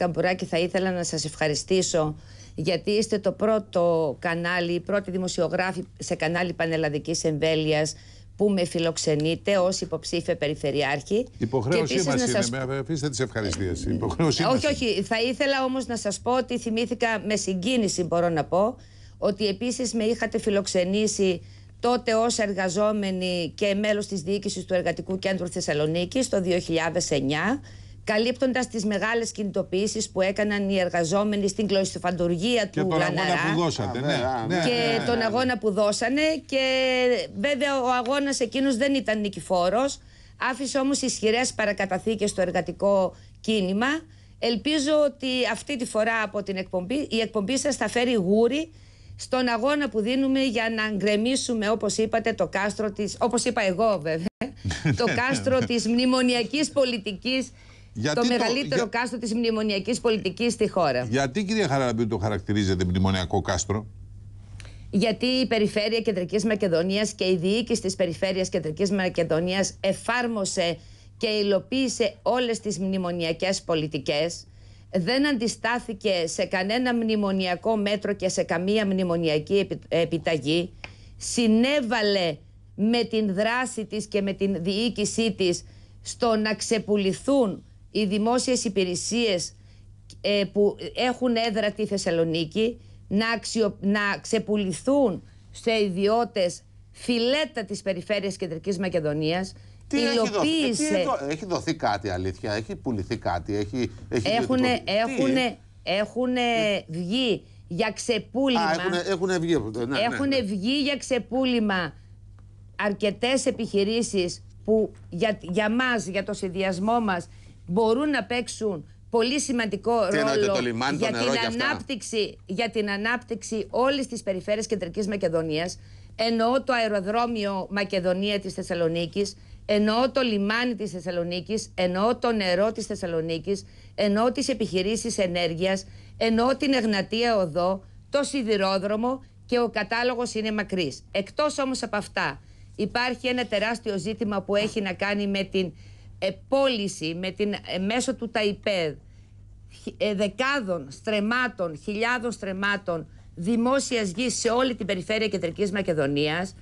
Καμπουράκη, θα ήθελα να σας ευχαριστήσω γιατί είστε το πρώτο κανάλι, η πρώτη δημοσιογράφη σε κανάλι πανελλαδικής εμβέλειας που με φιλοξενείτε ως υποψήφια περιφερειάρχη. Υποχρέωσή μα είναι. Σας... Με αφήστε τις ευχαριστίες. Όχι, όχι. Θα ήθελα όμως να σας πω ότι θυμήθηκα με συγκίνηση, μπορώ να πω, ότι επίσης με είχατε φιλοξενήσει τότε ως εργαζόμενη και μέλος της διοίκησης του Εργατικού Κέντρου Θεσσαλονίκης το 2009 Καλύπτοντας τις μεγάλες κινητοποίησει που έκαναν οι εργαζόμενοι στην κλωστοφαντουργία του τον αγώνα που δώσατε, ναι. ναι, και ναι, ναι, τον αγώνα που δώσανε και βέβαια ο αγώνας εκείνος δεν ήταν νικηφόρος. άφησε όμως ισχυρές παρακαταθήκες στο εργατικό κίνημα ελπίζω ότι αυτή τη φορά από την εκπομπή η εκπομπή σας θα φέρει γούρι στον αγώνα που δίνουμε για να γκρεμίσουμε όπως είπατε το κάστρο της, όπως είπα εγώ βέβαια το κάστρο της μνημονιακής πολιτικής γιατί το μεγαλύτερο κάστρο της μνημονιακής πολιτικής στη χώρα. Γιατί, κυρία Χαραλαμπίου, το χαρακτηρίζεται μνημονιακό κάστρο. Γιατί η Περιφέρεια Κεντρικής Μακεδονίας και η διοίκηση της περιφέρειας Κεντρικής Μακεδονίας εφάρμοσε και υλοποίησε όλες τις μνημονιακές πολιτικές, δεν αντιστάθηκε σε κανένα μνημονιακό μέτρο και σε καμία μνημονιακή επιταγή, συνέβαλε με την δράση της και με την διοίκησή της στο να ξεπουληθούν οι δημόσιες υπηρεσίες ε, που έχουν έδρα τη Θεσσαλονίκη να, αξιο, να ξεπουληθούν σε ιδιώτες φιλέτα της περιφέρειας Κεντρικής Μακεδονίας τι Έχει δοθεί, ε, έχει δοθεί κάτι αλήθεια, έχει πουληθεί κάτι, έχει... έχει έχουνε, έχουνε, έχουνε βγει για ξεπούλημα... Α, έχουνε, έχουνε βγει, ναι, ναι, ναι. για ξεπούλημα αρκετές επιχειρήσεις που για, για μας, για το συνδυασμό μας μπορούν να παίξουν πολύ σημαντικό ρόλο για, την ανάπτυξη, για την ανάπτυξη όλης της περιφέρειας Κεντρικής Μακεδονίας. Εννοώ το αεροδρόμιο Μακεδονία της Θεσσαλονίκης, εννοώ το λιμάνι της Θεσσαλονίκης, εννοώ το νερό της Θεσσαλονίκης, εννοώ τις επιχειρήσεις ενέργειας, εννοώ την Εγνατία Οδό, το σιδηρόδρομο και ο κατάλογος είναι μακρύς. Εκτός όμως από αυτά υπάρχει ένα τεράστιο ζήτημα που έχει να κάνει με την πώληση με την, ε, μέσω του ΤΑΙΠΕΔ ε, δεκάδων στρεμάτων, χιλιάδων στρεμάτων δημόσιας γης σε όλη την περιφέρεια Κεντρικής Μακεδονίας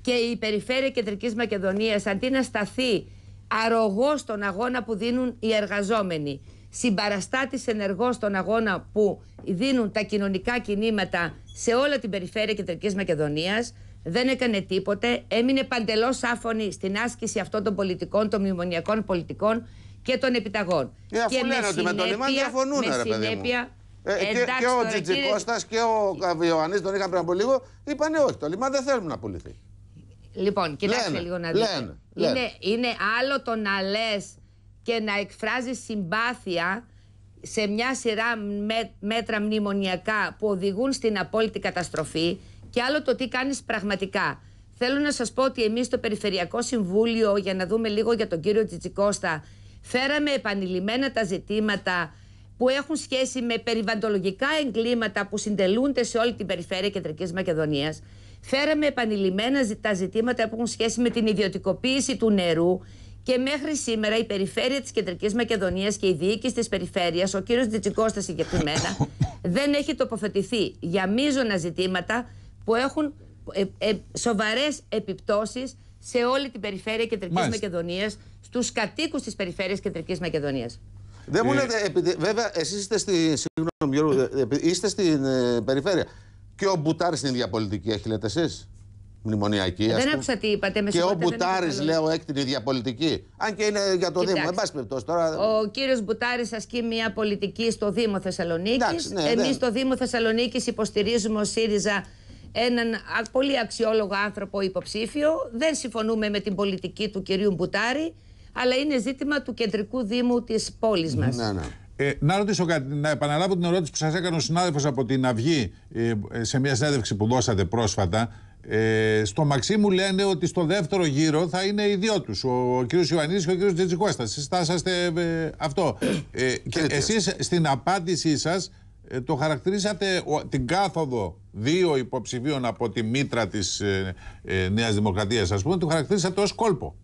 και η περιφέρεια Κεντρικής Μακεδονίας αντί να σταθεί αρρωγός στον αγώνα που δίνουν οι εργαζόμενοι, συμπαραστάτης ενεργό στον αγώνα που δίνουν τα κοινωνικά κινήματα σε όλα την περιφέρεια Κεντρικής Μακεδονίας, δεν έκανε τίποτε, έμεινε παντελώς άφωνη στην άσκηση αυτών των πολιτικών, των μνημονιακών πολιτικών και των επιταγών. Ε, αφού λένε ότι με το λιμάνι διαφωνούν, ρε παιδί μου. Ε, και, εντάξει, και, ο Τζιτζι Κώστας και ο Ιωαννής τον είχαν πριν από λίγο, είπανε όχι, το λιμάνι δεν θέλουμε να πουληθεί. Λοιπόν, κοιτάξτε λίγο να δείτε. Λένε, είναι, λένε. είναι άλλο το να λες και να εκφράζεις συμπάθεια σε μια σειρά μέτρα μνημονιακά που οδηγούν στην απόλυτη καταστροφή και άλλο το τι κάνεις πραγματικά. Θέλω να σας πω ότι εμείς στο Περιφερειακό Συμβούλιο, για να δούμε λίγο για τον κύριο Τζιτζικώστα, φέραμε επανειλημμένα τα ζητήματα που έχουν σχέση με περιβαντολογικά εγκλήματα που συντελούνται σε όλη την περιφέρεια Κεντρικής Μακεδονίας. Φέραμε επανειλημμένα τα ζητήματα που έχουν σχέση με την ιδιωτικοποίηση του νερού και μέχρι σήμερα η περιφέρεια της Κεντρικής Μακεδονίας και η διοίκηση της περιφέρειας, ο κύριος Δητσικώστας συγκεκριμένα, δεν έχει τοποθετηθεί για μείζωνα ζητήματα που έχουν ε, ε, σοβαρές επιπτώσεις σε όλη την περιφέρεια Κεντρικής Μακεδονίας, στους κατοίκους της περιφέρειας Κεντρικής Μακεδονίας. Δεν μου ε. λέτε, βέβαια, εσείς είστε, στη, συγγνώμη, είστε στην ε, περιφέρεια και ο Μπουτάρης είναι ίδια πολιτική έχει λέτε εσείς. Μνημονιακή. Ε, δεν άκουσα τι είπατε. και ο Μπουτάρη, λέω, έχει την ίδια πολιτική. Αν και είναι για το Δήμο. Εν πάση περιπτώσει τώρα. Ο κύριος Μπουτάρης ασκεί μια πολιτική στο Δήμο Θεσσαλονίκης. Ναι, Εμείς ναι. στο Δήμο Θεσσαλονίκης υποστηρίζουμε ο ΣΥΡΙΖΑ έναν πολύ αξιόλογο άνθρωπο υποψήφιο. Δεν συμφωνούμε με την πολιτική του κυρίου Μπουτάρη, αλλά είναι ζήτημα του κεντρικού Δήμου της πόλης μας. Ναι, ναι. Ε, να ρωτήσω κάτι, να επαναλάβω την ερώτηση που σας έκανε ο συνάδελφος από την Αυγή ε, σε μια συνέντευξη που δώσατε πρόσφατα. Ε, στο Μαξίμου μου λένε ότι στο δεύτερο γύρο θα είναι οι δυο τους, ο, ο κ. και ο κ. Τζιτζικώστα. Συστάσαστε ε, αυτό. Ε, και εσείς στην απάντησή σας ε, το χαρακτηρίσατε την κάθοδο δύο υποψηφίων από τη μήτρα της ε, ε, Νέας Δημοκρατίας ας πούμε, το χαρακτηρίσατε ως κόλπο.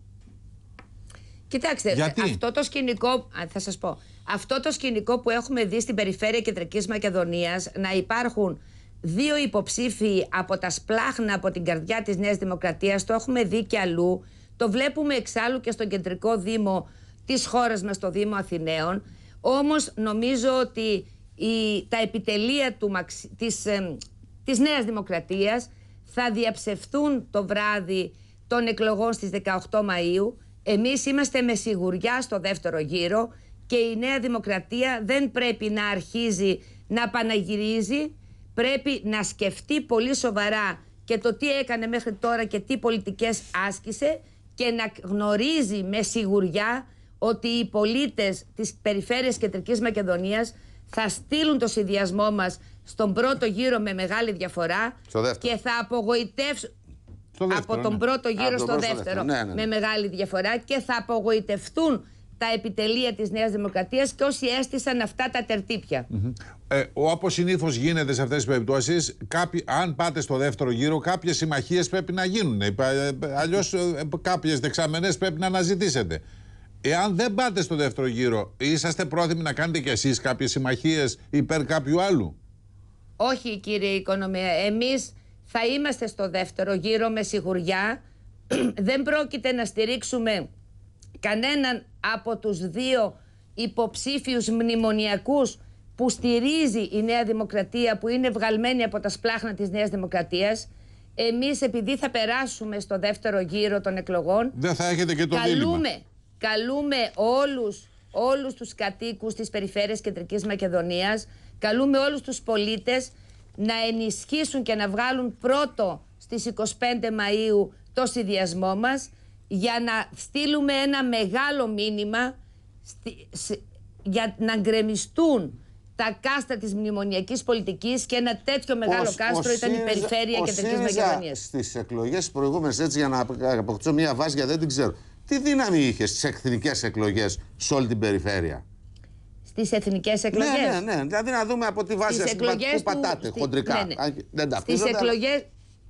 Κοιτάξτε, Γιατί? αυτό το σκηνικό, θα σας πω, αυτό το σκηνικό που έχουμε δει στην περιφέρεια Κεντρικής Μακεδονίας να υπάρχουν δύο υποψήφοι από τα σπλάχνα από την καρδιά της Νέας Δημοκρατίας, το έχουμε δει και αλλού, το βλέπουμε εξάλλου και στον κεντρικό δήμο της χώρας μας, το Δήμο Αθηναίων, όμως νομίζω ότι τα επιτελεία του, της, της Νέας Δημοκρατίας θα διαψευθούν το βράδυ των εκλογών στις 18 Μαΐου. Εμείς είμαστε με σιγουριά στο δεύτερο γύρο και η Νέα Δημοκρατία δεν πρέπει να αρχίζει να παναγυρίζει. Πρέπει να σκεφτεί πολύ σοβαρά και το τι έκανε μέχρι τώρα και τι πολιτικές άσκησε και να γνωρίζει με σιγουριά ότι οι πολίτες της περιφέρειας Κεντρικής Μακεδονίας θα στείλουν το συνδυασμό μας στον πρώτο γύρο με μεγάλη διαφορά και θα απογοητεύσουν από τον ναι. πρώτο γύρο στο, δεύτερο, ναι, ναι, με μεγάλη διαφορά και θα απογοητευτούν τα επιτελεία της Νέας Δημοκρατίας και όσοι έστησαν αυτά τα τερτύπια. Mm -hmm. ε, Όπως συνήθως γίνεται σε αυτές τις περιπτώσεις, αν πάτε στο δεύτερο γύρο, κάποιες συμμαχίες πρέπει να γίνουν. Ε, ε, αλλιώς ε, κάποιες δεξαμενές πρέπει να αναζητήσετε. Εάν δεν πάτε στο δεύτερο γύρο, είσαστε πρόθυμοι να κάνετε κι εσείς κάποιες συμμαχίες υπέρ κάποιου άλλου. Όχι κύριε Οικονομία, εμείς θα είμαστε στο δεύτερο γύρο με σιγουριά. δεν πρόκειται να στηρίξουμε κανέναν από τους δύο υποψήφιους μνημονιακούς που στηρίζει η Νέα Δημοκρατία, που είναι βγαλμένη από τα σπλάχνα της Νέας Δημοκρατίας. Εμείς επειδή θα περάσουμε στο δεύτερο γύρο των εκλογών... Δεν θα έχετε και το καλούμε, Καλούμε όλους, όλους τους κατοίκους της περιφέρειας Κεντρικής Μακεδονίας, καλούμε όλους τους πολίτες να ενισχύσουν και να βγάλουν πρώτο στις 25 Μαΐου το συνδυασμό μας για να στείλουμε ένα μεγάλο μήνυμα για να γκρεμιστούν τα κάστα της μνημονιακής πολιτικής και ένα τέτοιο μεγάλο κάστρο ήταν η περιφέρεια Κεντρικής Μακεδονίας. Στις εκλογές προηγούμενες έτσι για να αποκτήσω μια βάση γιατί δεν την ξέρω τι δύναμη είχε στις εθνικές εκλογές σε όλη την περιφέρεια. Στις εθνικές εκλογές. Ναι, ναι, ναι. Δηλαδή να δούμε από τη βάση του πατάτε χοντρικά. Ναι, ναι. Δεν τα Στις εκλογέ.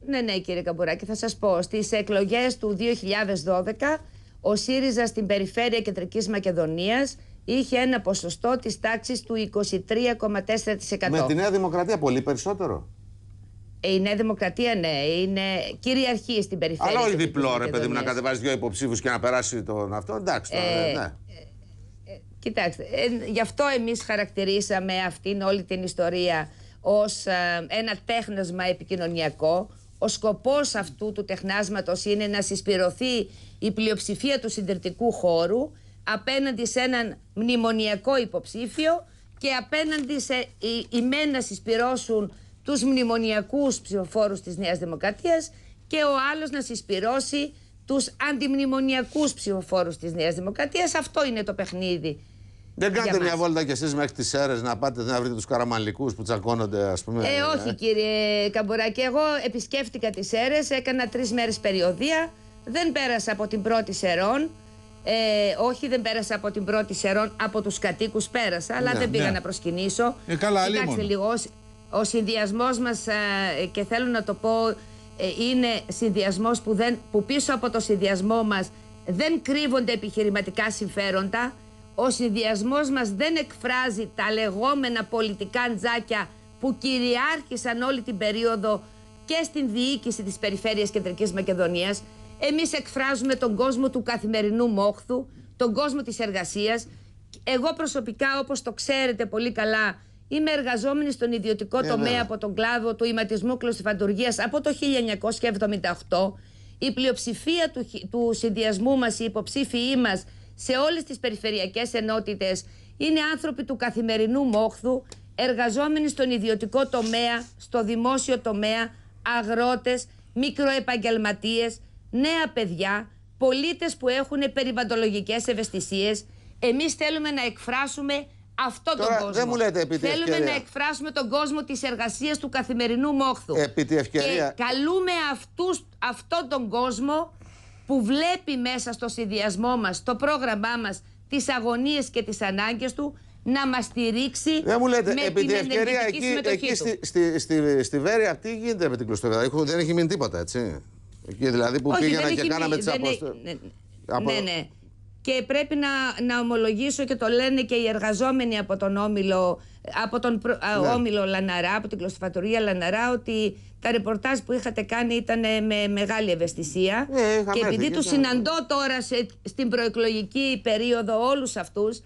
Ναι, ναι, κύριε Καμπουράκη, θα σας πω. Στις εκλογές του 2012, ο ΣΥΡΙΖΑ στην περιφέρεια Κεντρικής Μακεδονίας είχε ένα ποσοστό της τάξης του 23,4%. Με τη Νέα Δημοκρατία πολύ περισσότερο. Ε, η Νέα Δημοκρατία, ναι, είναι κυριαρχή στην περιφέρεια. Αλλά όχι διπλό, ρε παιδί μου, να κατεβάζει δύο υποψήφους και να περάσει τον αυτό. Εντάξει, τώρα, ε, ναι. Ε, κοιτάξτε, ε, γι' αυτό εμείς χαρακτηρίσαμε αυτήν όλη την ιστορία ως ένα τέχνασμα επικοινωνιακό. Ο σκοπός αυτού του τεχνάσματος είναι να συσπηρωθεί η πλειοψηφία του συντηρητικού χώρου απέναντι σε έναν μνημονιακό υποψήφιο και απέναντι σε η, μένα συσπηρώσουν τους μνημονιακούς ψηφοφόρους της Νέας Δημοκρατίας και ο άλλος να συσπυρώσει τους αντιμνημονιακούς ψηφοφόρους της Νέας Δημοκρατίας. Αυτό είναι το παιχνίδι. Δεν κάνετε μια βόλτα κι εσείς μέχρι τις αίρες να πάτε να βρείτε τους καραμαλικούς που τσακώνονται ας πούμε. Ε, όχι ε. κύριε Καμποράκη, εγώ επισκέφτηκα τις ΣΕΡΕΣ έκανα τρεις μέρες περιοδία, δεν πέρασα από την πρώτη σερών. Ε, όχι, δεν πέρασα από την πρώτη σερών, από τους κατοίκους πέρασα, αλλά ναι, δεν πήγα ναι. να προσκυνήσω. Ε, καλά, λίγος, ο συνδυασμός μας, ε, και θέλω να το πω, ε, είναι συνδυασμός που, δεν, που πίσω από το συνδυασμό μας δεν κρύβονται επιχειρηματικά συμφέροντα. Ο συνδυασμός μας δεν εκφράζει τα λεγόμενα πολιτικά τζάκια που κυριάρχησαν όλη την περίοδο και στην διοίκηση της Περιφέρειας Κεντρικής Μακεδονίας. Εμείς εκφράζουμε τον κόσμο του καθημερινού μόχθου, τον κόσμο της εργασίας. Εγώ προσωπικά, όπως το ξέρετε πολύ καλά, Είμαι εργαζόμενη στον ιδιωτικό ναι, τομέα ναι. από τον κλάδο του ηματισμού κλωστιφαντουργίας από το 1978. Η πλειοψηφία του, του συνδυασμού μας, οι υποψήφιοι μας σε όλες τις περιφερειακές ενότητες είναι άνθρωποι του καθημερινού μόχθου, εργαζόμενοι στον ιδιωτικό τομέα, στο δημόσιο τομέα, αγρότες, μικροεπαγγελματίες, νέα παιδιά, πολίτες που έχουν περιβαντολογικές ευαισθησίες. Εμείς θέλουμε να εκφράσουμε αυτό τον κόσμο. Δεν μου λέτε επί τη Θέλουμε να εκφράσουμε τον κόσμο της εργασίας του καθημερινού μόχθου. Επί τη Και καλούμε αυτούς, αυτόν τον κόσμο που βλέπει μέσα στο συνδυασμό μας, το πρόγραμμά μας, τις αγωνίες και τις ανάγκες του, να μας στηρίξει. Δεν μου λέτε, με επί τη ευκαιρία εκεί, εκεί στη, στη, στη, στη Βέρεια, τι γίνεται με την κλωστοβέρα. Δεν έχει μείνει τίποτα, έτσι. Εκεί δηλαδή που Όχι, πήγαινα και κάναμε τι αποστολέ. Ναι, ναι, ναι. ναι και πρέπει να, να ομολογήσω και το λένε και οι εργαζόμενοι από τον Όμιλο, από τον ναι. Όμιλο Λαναρά, από την κλωστοφατορία Λαναρά, ότι τα ρεπορτάζ που είχατε κάνει ήταν με μεγάλη ευαισθησία. Ναι, και επειδή του συναντώ τώρα σε, στην προεκλογική περίοδο όλους αυτούς,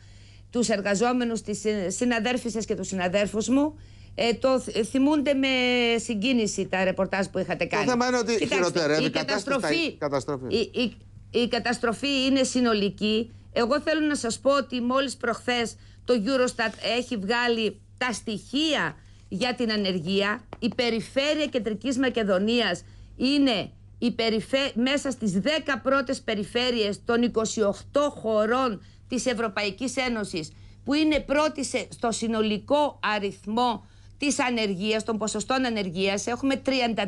τους εργαζόμενους, τις συναδέρφισες και τους συναδέρφους μου, ε, το θυμούνται με συγκίνηση τα ρεπορτάζ που είχατε κάνει. Το θέμα είναι ότι χειροτερεύει η καταστροφή. καταστροφή η καταστροφή είναι συνολική. Εγώ θέλω να σας πω ότι μόλις προχθές το Eurostat έχει βγάλει τα στοιχεία για την ανεργία. Η περιφέρεια Κεντρικής Μακεδονίας είναι η περιφέ... μέσα στις 10 πρώτες περιφέρειες των 28 χωρών της Ευρωπαϊκής Ένωσης που είναι πρώτη στο συνολικό αριθμό της ανεργίας, των ποσοστών ανεργίας. Έχουμε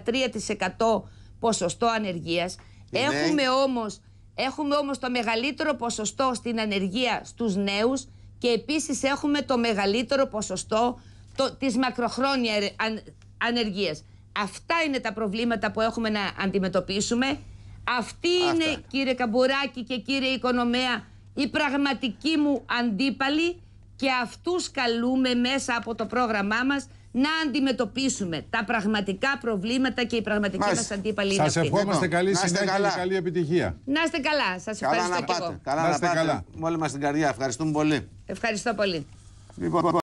33% ποσοστό ανεργίας. Έχουμε όμως Έχουμε όμως το μεγαλύτερο ποσοστό στην ανεργία στους νέους και επίσης έχουμε το μεγαλύτερο ποσοστό το, της μακροχρόνια ανεργίας. Αυτά είναι τα προβλήματα που έχουμε να αντιμετωπίσουμε. Αυτή είναι, κύριε Καμπουράκη και κύριε Οικονομέα, η πραγματική μου αντίπαλη και αυτούς καλούμε μέσα από το πρόγραμμά μας να αντιμετωπίσουμε τα πραγματικά προβλήματα και οι πραγματικοί μας αντίπαλοι. Σα ευχόμαστε καλή συνέχεια και καλή επιτυχία. Να είστε καλά. Σας ευχαριστώ πολύ. να Καλά να, Καλά. Με μας την καρδιά. Ευχαριστούμε πολύ. Ευχαριστώ πολύ. Λοιπόν,